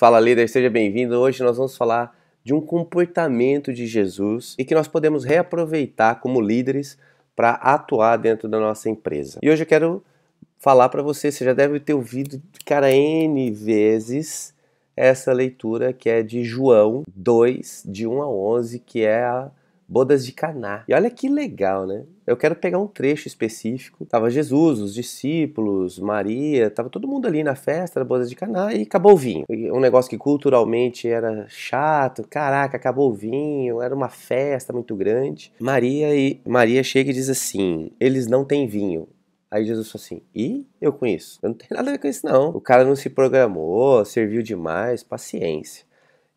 Fala líder, seja bem-vindo. Hoje nós vamos falar de um comportamento de Jesus e que nós podemos reaproveitar como líderes para atuar dentro da nossa empresa. E hoje eu quero falar para você, você já deve ter ouvido, cara, N vezes essa leitura que é de João 2, de 1 a 11, que é a bodas de Caná. E olha que legal, né? Eu quero pegar um trecho específico. Tava Jesus, os discípulos, Maria, tava todo mundo ali na festa, da bodas de Caná e acabou o vinho. Um negócio que culturalmente era chato. Caraca, acabou o vinho, era uma festa muito grande. Maria e Maria chega e diz assim: "Eles não têm vinho". Aí Jesus falou assim: e eu conheço? Eu não tenho nada a ver com isso, não. O cara não se programou, serviu demais, paciência.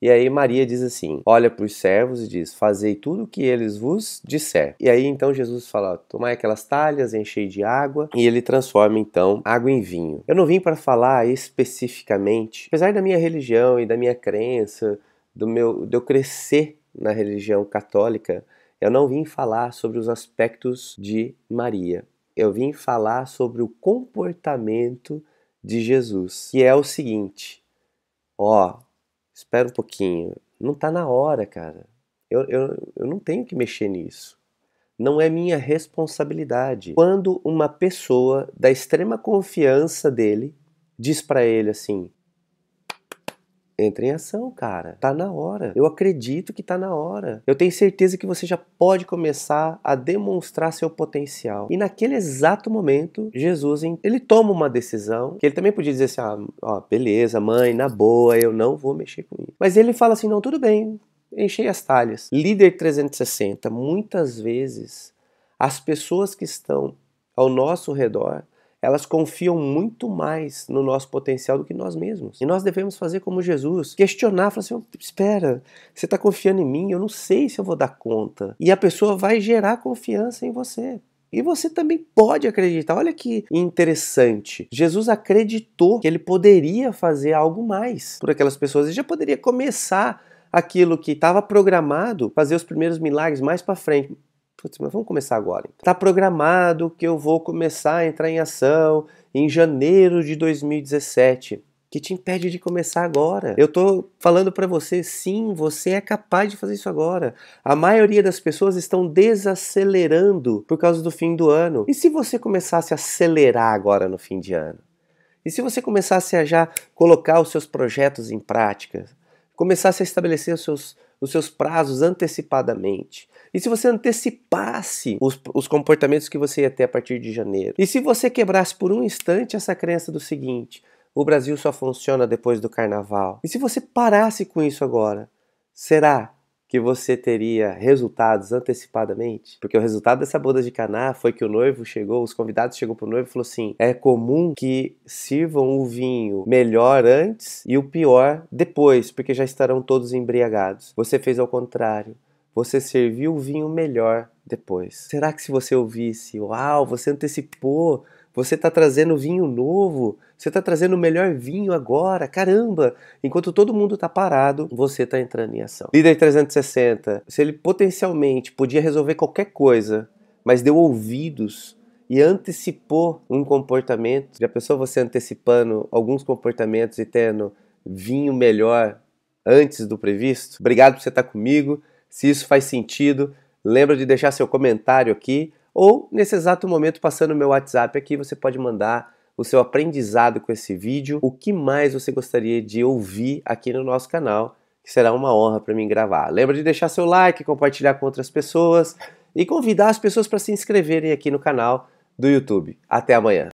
E aí Maria diz assim: Olha para os servos e diz: Fazei tudo o que eles vos disser. E aí então Jesus fala: Tomai aquelas talhas, enchei de água, e ele transforma então água em vinho. Eu não vim para falar especificamente, apesar da minha religião e da minha crença, do meu de eu crescer na religião católica, eu não vim falar sobre os aspectos de Maria. Eu vim falar sobre o comportamento de Jesus, que é o seguinte: ó, espera um pouquinho, não está na hora, cara. Eu, eu, eu não tenho que mexer nisso. Não é minha responsabilidade. Quando uma pessoa da extrema confiança dele diz para ele assim: entre em ação, cara. Tá na hora. Eu acredito que tá na hora. Eu tenho certeza que você já pode começar a demonstrar seu potencial. E naquele exato momento, Jesus, ele toma uma decisão, que ele também podia dizer assim: ah, ó, beleza, mãe, na boa, eu não vou mexer com isso. Mas ele fala assim: não, tudo bem, enchei as talhas. Líder 360, muitas vezes as pessoas que estão ao nosso redor elas confiam muito mais no nosso potencial do que nós mesmos. E nós devemos fazer como Jesus, questionar, falar assim: oh, espera, você está confiando em mim? Eu não sei se eu vou dar conta. E a pessoa vai gerar confiança em você. E você também pode acreditar. Olha que interessante. Jesus acreditou que ele poderia fazer algo mais por aquelas pessoas. Ele já poderia começar aquilo que estava programado, fazer os primeiros milagres mais para frente. Putz, mas vamos começar agora. Então. Tá programado que eu vou começar a entrar em ação em janeiro de 2017 que te impede de começar agora. Eu tô falando para você, sim, você é capaz de fazer isso agora. A maioria das pessoas estão desacelerando por causa do fim do ano. E se você começasse a acelerar agora no fim de ano? E se você começasse a já colocar os seus projetos em prática? Começasse a estabelecer os seus os seus prazos antecipadamente? E se você antecipasse os, os comportamentos que você ia ter a partir de janeiro? E se você quebrasse por um instante essa crença do seguinte: o Brasil só funciona depois do carnaval? E se você parasse com isso agora? Será que você teria resultados antecipadamente? Porque o resultado dessa boda de Caná foi que o noivo chegou, os convidados chegou pro noivo e falou assim: "É comum que sirvam o vinho melhor antes e o pior depois, porque já estarão todos embriagados". Você fez ao contrário. Você serviu o vinho melhor depois. Será que se você ouvisse, uau, você antecipou você está trazendo vinho novo, você está trazendo o melhor vinho agora, caramba! Enquanto todo mundo está parado, você está entrando em ação. Líder 360, se ele potencialmente podia resolver qualquer coisa, mas deu ouvidos e antecipou um comportamento, já pensou você antecipando alguns comportamentos e tendo vinho melhor antes do previsto? Obrigado por você estar tá comigo. Se isso faz sentido, lembra de deixar seu comentário aqui ou nesse exato momento passando o meu WhatsApp aqui, você pode mandar o seu aprendizado com esse vídeo, o que mais você gostaria de ouvir aqui no nosso canal, que será uma honra para mim gravar. Lembra de deixar seu like, compartilhar com outras pessoas e convidar as pessoas para se inscreverem aqui no canal do YouTube. Até amanhã.